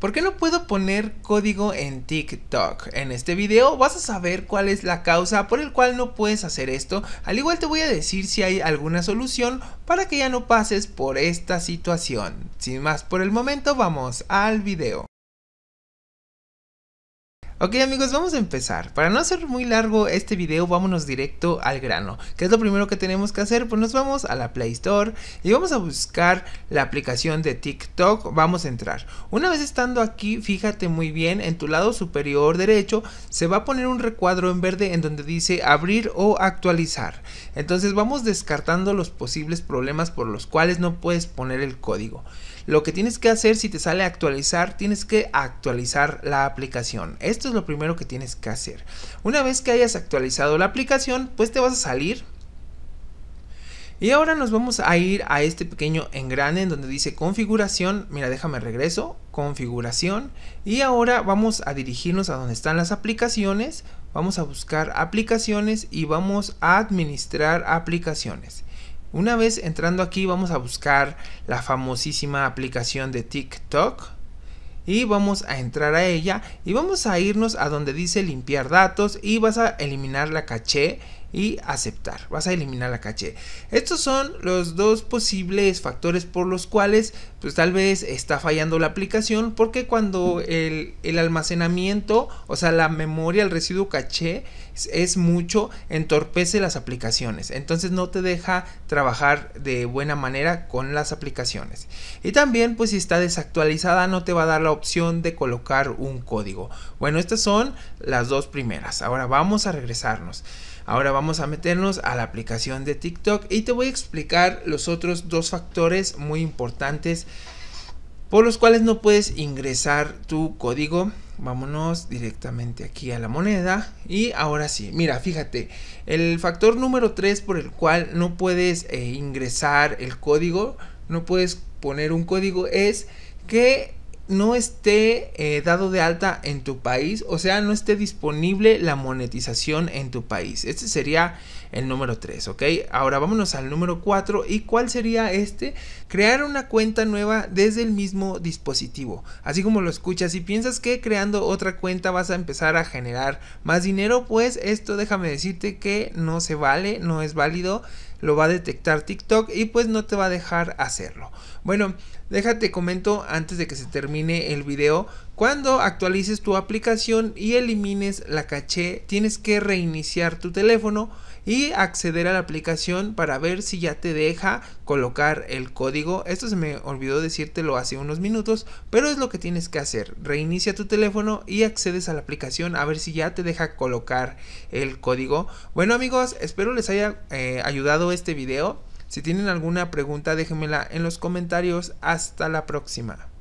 ¿Por qué no puedo poner código en TikTok? En este video vas a saber cuál es la causa por el cual no puedes hacer esto, al igual te voy a decir si hay alguna solución para que ya no pases por esta situación. Sin más por el momento, vamos al video. Ok amigos, vamos a empezar. Para no hacer muy largo este video, vámonos directo al grano. ¿Qué es lo primero que tenemos que hacer? Pues nos vamos a la Play Store y vamos a buscar la aplicación de TikTok. Vamos a entrar. Una vez estando aquí, fíjate muy bien, en tu lado superior derecho se va a poner un recuadro en verde en donde dice abrir o actualizar. Entonces vamos descartando los posibles problemas por los cuales no puedes poner el código. Lo que tienes que hacer si te sale actualizar, tienes que actualizar la aplicación. Esto es lo primero que tienes que hacer. Una vez que hayas actualizado la aplicación, pues te vas a salir y ahora nos vamos a ir a este pequeño engrane en donde dice configuración. Mira, déjame regreso. Configuración. Y ahora vamos a dirigirnos a donde están las aplicaciones. Vamos a buscar aplicaciones y vamos a administrar aplicaciones. Una vez entrando aquí vamos a buscar la famosísima aplicación de TikTok y vamos a entrar a ella y vamos a irnos a donde dice limpiar datos y vas a eliminar la caché y aceptar. Vas a eliminar la caché. Estos son los dos posibles factores por los cuales pues tal vez está fallando la aplicación porque cuando el, el almacenamiento, o sea la memoria, el residuo caché es mucho, entorpece las aplicaciones. Entonces no te deja trabajar de buena manera con las aplicaciones. Y también pues si está desactualizada no te va a dar la opción de colocar un código. Bueno, estas son las dos primeras. Ahora vamos a regresarnos. Ahora vamos a meternos a la aplicación de TikTok y te voy a explicar los otros dos factores muy importantes por los cuales no puedes ingresar tu código. Vámonos directamente aquí a la moneda. Y ahora sí, mira, fíjate, el factor número 3 por el cual no puedes eh, ingresar el código, no puedes poner un código es que no esté eh, dado de alta en tu país, o sea, no esté disponible la monetización en tu país. Este sería el número 3, ¿ok? Ahora vámonos al número 4. ¿Y cuál sería este? Crear una cuenta nueva desde el mismo dispositivo. Así como lo escuchas, si piensas que creando otra cuenta vas a empezar a generar más dinero, pues esto déjame decirte que no se vale, no es válido lo va a detectar TikTok y pues no te va a dejar hacerlo. Bueno, déjate comento antes de que se termine el video. Cuando actualices tu aplicación y elimines la caché, tienes que reiniciar tu teléfono y acceder a la aplicación para ver si ya te deja colocar el código. Esto se me olvidó decírtelo hace unos minutos, pero es lo que tienes que hacer. Reinicia tu teléfono y accedes a la aplicación a ver si ya te deja colocar el código. Bueno amigos, espero les haya eh, ayudado este video. Si tienen alguna pregunta déjenmela en los comentarios. Hasta la próxima.